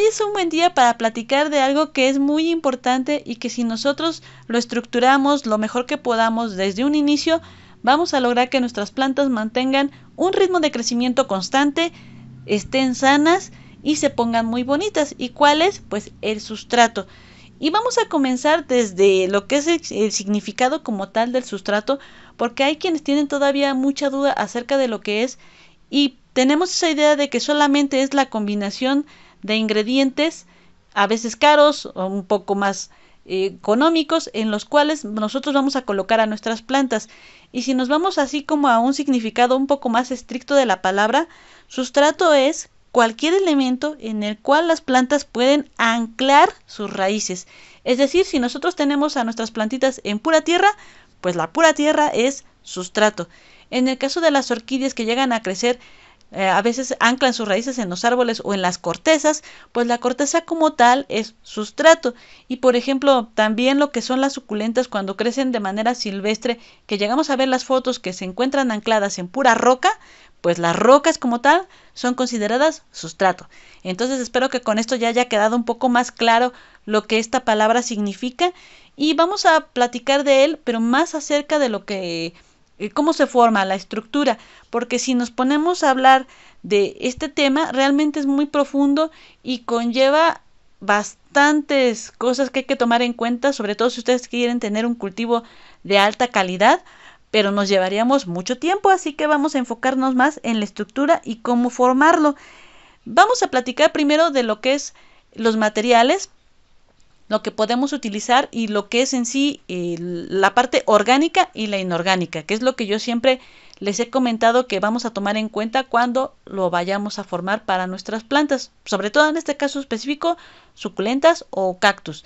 Hoy es un buen día para platicar de algo que es muy importante y que si nosotros lo estructuramos lo mejor que podamos desde un inicio, vamos a lograr que nuestras plantas mantengan un ritmo de crecimiento constante, estén sanas y se pongan muy bonitas. ¿Y cuál es? Pues el sustrato. Y vamos a comenzar desde lo que es el, significado como tal del sustrato, porque hay quienes tienen todavía mucha duda acerca de lo que es y tenemos esa idea de que solamente es la combinación de ingredientes, a veces caros, o un poco más eh, económicos en los cuales nosotros vamos a colocar a nuestras plantas. Y si nos vamos así como a un significado un poco más estricto de la palabra, sustrato es cualquier elemento en el cual las plantas pueden anclar sus raíces. Es decir, si nosotros tenemos a nuestras plantitas en pura tierra, pues la pura tierra es sustrato. En el caso de las orquídeas que llegan a crecer eh, a veces anclan sus raíces en los árboles o en las cortezas, pues la corteza como tal es sustrato. Y por ejemplo, también lo que son las suculentas cuando crecen de manera silvestre, que llegamos a ver las fotos que se encuentran ancladas en pura roca, pues las rocas como tal son consideradas sustrato. Entonces espero que con esto ya haya quedado un poco más claro lo que esta palabra significa y vamos a platicar de él, pero más acerca de lo que eh, cómo se forma la estructura, porque si nos ponemos a hablar de este tema, realmente es muy profundo y conlleva bastantes cosas que hay que tomar en cuenta, sobre todo si ustedes quieren tener un cultivo de alta calidad, pero nos llevaríamos mucho tiempo, así que vamos a enfocarnos más en la estructura y cómo formarlo. Vamos a platicar primero de lo que es los materiales lo que podemos utilizar y lo que es en sí eh, la parte orgánica y la inorgánica, que es lo que yo siempre les he comentado que vamos a tomar en cuenta cuando lo vayamos a formar para nuestras plantas, sobre todo en este caso específico, suculentas o cactus.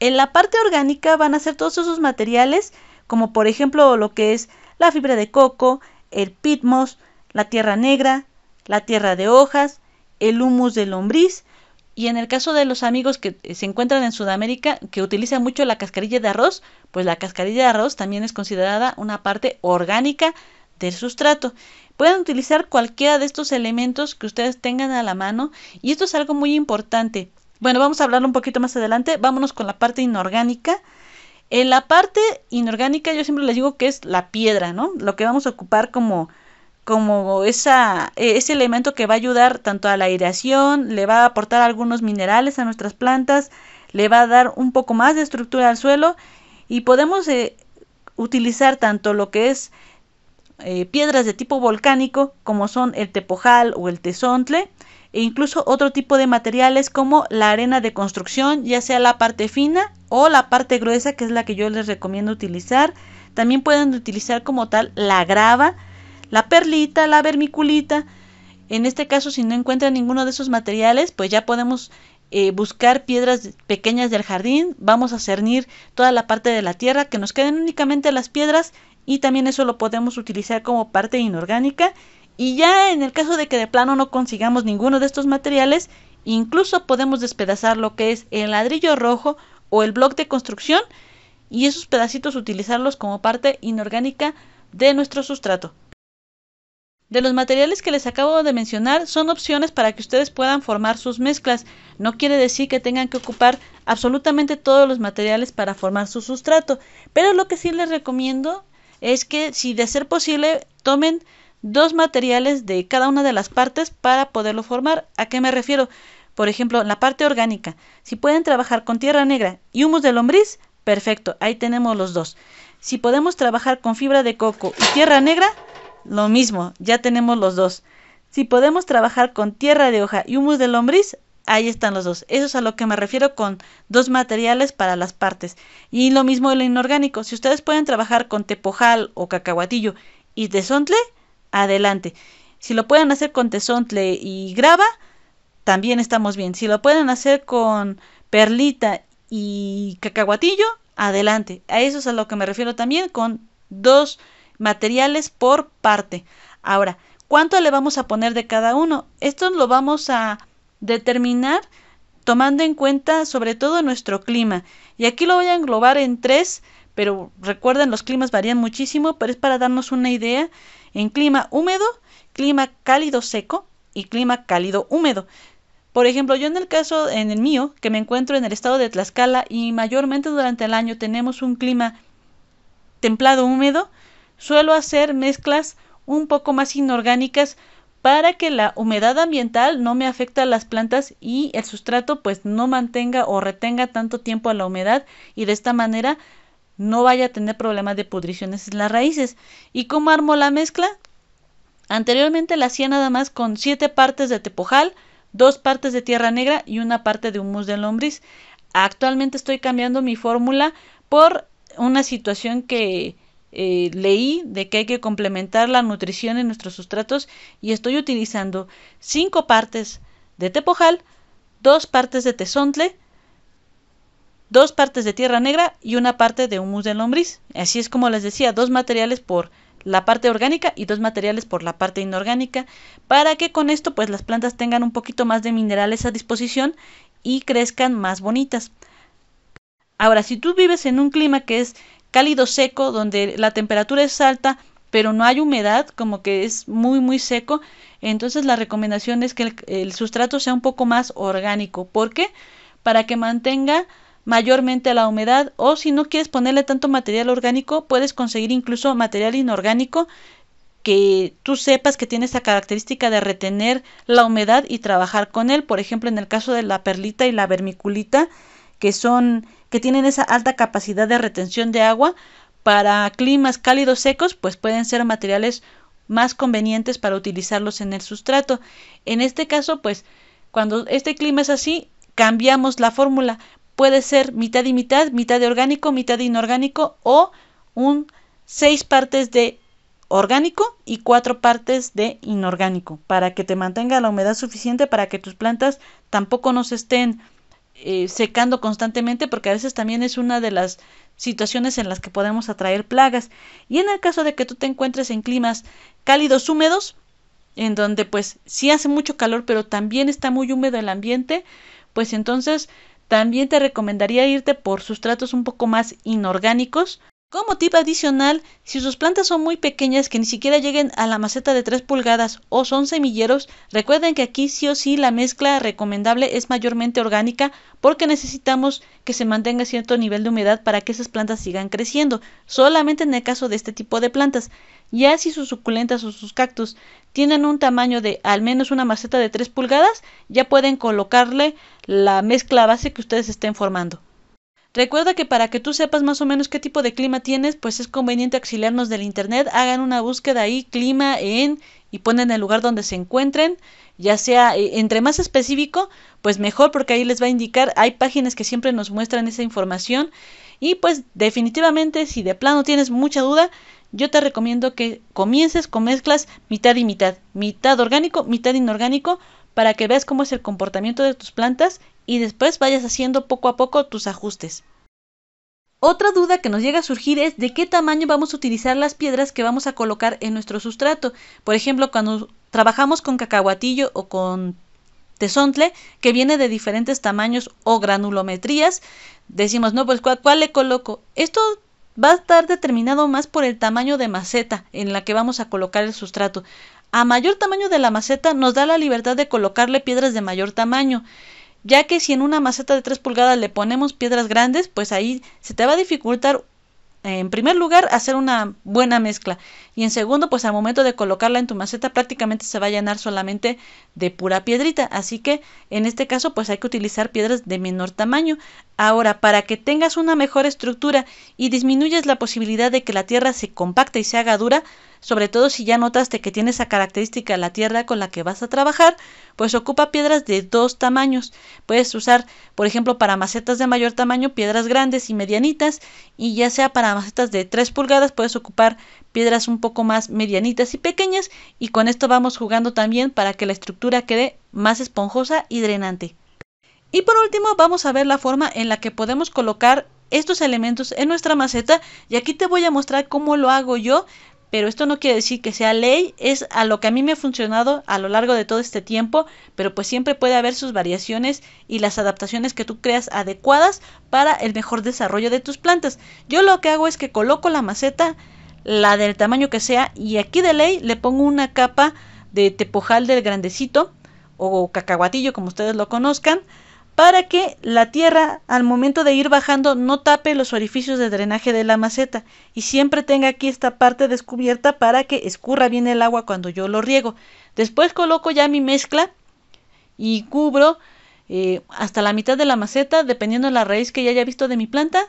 En la parte orgánica van a ser todos esos materiales, como por ejemplo lo que es la fibra de coco, el pitmos, la tierra negra, la tierra de hojas, el humus de lombriz y en el caso de los amigos que eh, se encuentran en Sudamérica, que utilizan mucho la cascarilla de arroz, pues la cascarilla de arroz también es considerada una parte orgánica del sustrato. Pueden utilizar cualquiera de estos elementos que ustedes tengan a la mano y esto es algo muy importante. Bueno, vamos a hablar un poquito más adelante. Vámonos con la parte inorgánica. En la parte inorgánica yo siempre les digo que es la piedra, ¿no? Lo que vamos a ocupar como como e, ese elemento que va a ayudar tanto a la aireación, le va a aportar algunos minerales a nuestras plantas, le va a dar un poco más de estructura al suelo y podemos eh, utilizar tanto lo que es eh, piedras de tipo volcánico como son el tepojal o el tesontle e incluso otro tipo de materiales como la arena de construcción, ya sea la parte fina o la parte gruesa, que es la que yo les recomiendo utilizar. También pueden utilizar como tal la grava, la perlita, la vermiculita. En este caso, si no encuentra ninguno de esos materiales, pues ya podemos eh, buscar piedras pequeñas del jardín. Vamos a cernir toda la parte de la tierra, que nos queden únicamente las piedras y también eso lo podemos utilizar como parte inorgánica. Y ya en el caso de que de plano no consigamos ninguno de estos materiales, incluso podemos despedazar lo que es el ladrillo rojo o el bloque de construcción y esos pedacitos utilizarlos como parte inorgánica de nuestro sustrato. De los materiales que les acabo de mencionar son opciones para que ustedes puedan formar sus mezclas. No quiere decir que tengan que ocupar absolutamente todos los materiales para formar su sustrato, pero lo que sí les recomiendo es que si de ser posible tomen dos materiales de cada una de las partes para poderlo formar. ¿A qué me refiero? Por ejemplo, la parte orgánica, si pueden trabajar con tierra negra y humus de lombriz, perfecto, ahí tenemos los dos. Si podemos trabajar con fibra de coco y tierra negra, lo mismo, ya tenemos los dos. Si podemos trabajar con tierra de hoja y humus de lombriz, ahí están los dos. Eso es a lo que me refiero con dos materiales para las partes. Y lo mismo el inorgánico. Si ustedes pueden trabajar con tepojal o cacahuatillo y tezontle adelante. Si lo pueden hacer con tesontle y grava, también estamos bien. Si lo pueden hacer con perlita y cacahuatillo, adelante. A eso es a lo que me refiero también con dos materiales por parte. Ahora, ¿cuánto le vamos a poner de cada uno? Esto lo vamos a determinar tomando en cuenta sobre todo nuestro clima. Y aquí lo voy a englobar en tres, pero recuerden, los climas varían muchísimo, pero es para darnos una idea en clima húmedo, clima cálido seco y clima cálido húmedo. Por ejemplo, yo en el caso, en el mío, que me encuentro en el estado de Tlaxcala y mayormente durante el año tenemos un clima templado húmedo, suelo hacer mezclas un poco más inorgánicas para que la humedad ambiental no me afecte a las plantas y el sustrato pues no mantenga o retenga tanto tiempo a la humedad y de esta manera no vaya a tener problemas de pudriciones en las raíces. ¿Y cómo armo la mezcla? Anteriormente la hacía nada más con 7 partes de tepojal, 2 partes de tierra negra y una parte de humus de lombriz. Actualmente estoy cambiando mi fórmula por una situación que eh, leí de que hay que complementar la nutrición en nuestros sustratos y estoy utilizando 5 partes de tepojal, 2 partes de tesontle, 2 partes de tierra negra y una parte de humus de lombriz. Así es como les decía, dos materiales por la parte orgánica y dos materiales por la parte inorgánica para que con esto pues las plantas tengan un poquito más de minerales a disposición y crezcan más bonitas. Ahora, si tú vives en un clima que es cálido seco, donde la temperatura es alta, pero no hay humedad, como que es muy, muy seco. Entonces la recomendación es que el, sustrato sea un poco más orgánico. porque Para que mantenga mayormente la humedad o si no quieres ponerle tanto material orgánico, puedes conseguir incluso material inorgánico que tú sepas que tiene esta característica de retener la humedad y trabajar con él. Por ejemplo, en el caso de la perlita y la vermiculita, que son que tienen esa alta capacidad de retención de agua para climas cálidos secos, pues pueden ser materiales más convenientes para utilizarlos en el sustrato. En este caso, pues cuando este clima es así, cambiamos la fórmula. Puede ser mitad y mitad, mitad de orgánico, mitad de inorgánico o un seis partes de orgánico y cuatro partes de inorgánico para que te mantenga la humedad suficiente para que tus plantas tampoco nos estén eh, secando constantemente porque a veces también es una de las situaciones en las que podemos atraer plagas. Y en el caso de que tú te encuentres en climas cálidos húmedos, en donde pues si hace mucho calor pero también está muy húmedo el ambiente, pues entonces también te recomendaría irte por sustratos un poco más inorgánicos como tip adicional, si sus plantas son muy pequeñas que ni siquiera lleguen a la maceta de 3 pulgadas o son semilleros, recuerden que aquí sí o sí la mezcla recomendable es mayormente orgánica porque necesitamos que se mantenga cierto nivel de humedad para que esas plantas sigan creciendo, solamente en el caso de este tipo de plantas. Ya si sus suculentas o sus cactus tienen un tamaño de al menos una maceta de 3 pulgadas, ya pueden colocarle la mezcla base que ustedes estén formando. Recuerda que para que tú sepas más o menos qué tipo de clima tienes, pues es conveniente auxiliarnos del Internet. Hagan una búsqueda ahí, clima en, y ponen el lugar donde se encuentren. Ya sea, eh, entre más específico, pues mejor, porque ahí les va a indicar. Hay páginas que siempre nos muestran esa información. Y pues definitivamente, si de plano tienes mucha duda, yo te recomiendo que comiences con mezclas mitad y mitad. Mitad orgánico, mitad inorgánico, para que veas cómo es el comportamiento de tus plantas y después vayas haciendo poco a poco tus ajustes. Otra duda que nos llega a surgir es de qué tamaño vamos a utilizar las piedras que vamos a colocar en nuestro sustrato. Por ejemplo, cuando trabajamos con cacahuatillo o con tesontle, que viene de diferentes tamaños o granulometrías, decimos, no, pues cuál le coloco? Esto va a estar determinado más por el tamaño de maceta en la que vamos a colocar el sustrato. A mayor tamaño de la maceta nos da la libertad de colocarle piedras de mayor tamaño ya que si en una maceta de 3 pulgadas le ponemos piedras grandes, pues ahí se te va a dificultar en primer lugar, hacer una buena mezcla. Y en segundo, pues al momento de colocarla en tu maceta prácticamente se va a llenar solamente de pura piedrita. Así que en este caso, pues hay que utilizar piedras de menor tamaño. Ahora, para que tengas una mejor estructura y disminuyas la posibilidad de que la tierra se compacte y se haga dura, sobre todo si ya notaste que tiene esa característica la tierra con la que vas a trabajar, pues ocupa piedras de dos tamaños. Puedes usar, por ejemplo, para macetas de mayor tamaño, piedras grandes y medianitas, y ya sea para macetas de 3 pulgadas, puedes ocupar piedras un poco más medianitas y pequeñas, y con esto vamos jugando también para que la estructura quede más esponjosa y drenante. Y por último vamos a ver la forma en la que podemos colocar estos elementos en nuestra maceta y aquí te voy a mostrar cómo lo hago yo pero esto no quiere decir que sea ley, es a lo que a mí me ha funcionado a lo largo de todo este tiempo, pero pues siempre puede haber sus variaciones y las adaptaciones que tú creas adecuadas para el mejor desarrollo de tus plantas. Yo lo que hago es que coloco la maceta, la del tamaño que sea, y aquí de ley le pongo una capa de tepojal del grandecito o cacahuatillo como ustedes lo conozcan, para que la tierra al momento de ir bajando no tape los orificios de drenaje de la maceta y siempre tenga aquí esta parte descubierta para que escurra bien el agua cuando yo lo riego. Después coloco ya mi mezcla y cubro eh, hasta la mitad de la maceta dependiendo de la raíz que ya haya visto de mi planta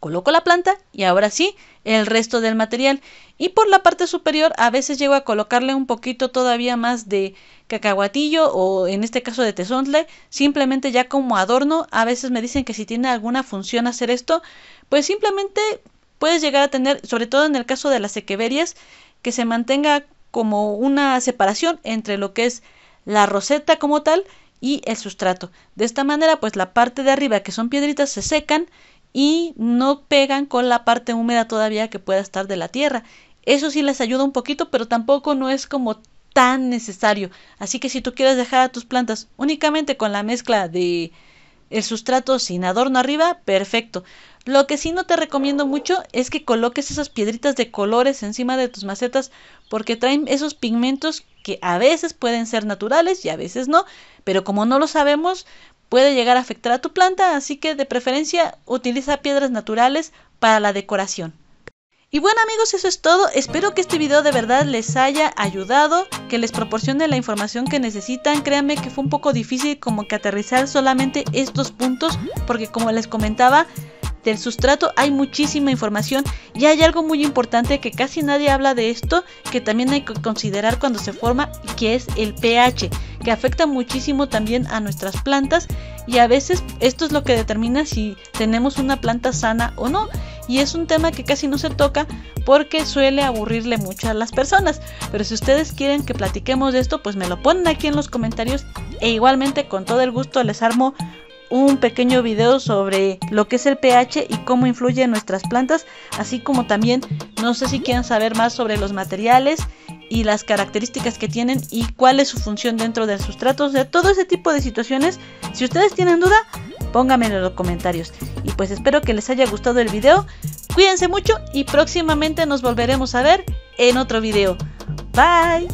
Coloco la planta y ahora sí, el resto del material. Y por la parte superior a veces llego a colocarle un poquito todavía más de cacahuatillo o en este caso de tesontle, simplemente ya como adorno. A veces me dicen que si tiene alguna función hacer esto, pues simplemente puedes llegar a tener, sobre todo en el caso de las sequeberias, que se mantenga como una separación entre lo que es la roseta como tal y el sustrato. De esta manera, pues la parte de arriba que son piedritas se secan y no pegan con la parte húmeda todavía que pueda estar de la tierra. Eso sí les ayuda un poquito, pero tampoco no es como tan necesario. Así que si tú quieres dejar a tus plantas únicamente con la mezcla de el sustrato sin adorno arriba, perfecto. Lo que sí no te recomiendo mucho es que coloques esas piedritas de colores encima de tus macetas porque traen esos pigmentos que a veces pueden ser naturales y a veces no, pero como no lo sabemos, puede llegar a afectar a tu planta, así que de preferencia utiliza piedras naturales para la decoración. Y bueno amigos, eso es todo. Espero que este video de verdad les haya ayudado, que les proporcione la información que necesitan. Créanme que fue un poco difícil como que aterrizar solamente estos puntos, porque como les comentaba, del sustrato hay muchísima información y hay algo muy importante que casi nadie habla de esto, que también hay que considerar cuando se forma, que es el pH que afecta muchísimo también a nuestras plantas y a veces esto es lo que determina si tenemos una planta sana o no. Y es un tema que casi no se toca porque suele aburrirle mucho a las personas. Pero si ustedes quieren que platiquemos de esto, pues me lo ponen aquí en los comentarios e igualmente con todo el gusto les armo un pequeño video sobre lo que es el pH y cómo influye en nuestras plantas, así como también no sé si quieren saber más sobre los materiales y las características que tienen y cuál es su función dentro del sustrato. O todo ese tipo de situaciones. Si ustedes tienen duda, pónganmelo en los comentarios. Y pues espero que les haya gustado el video. Cuídense mucho y próximamente nos volveremos a ver en otro video. Bye.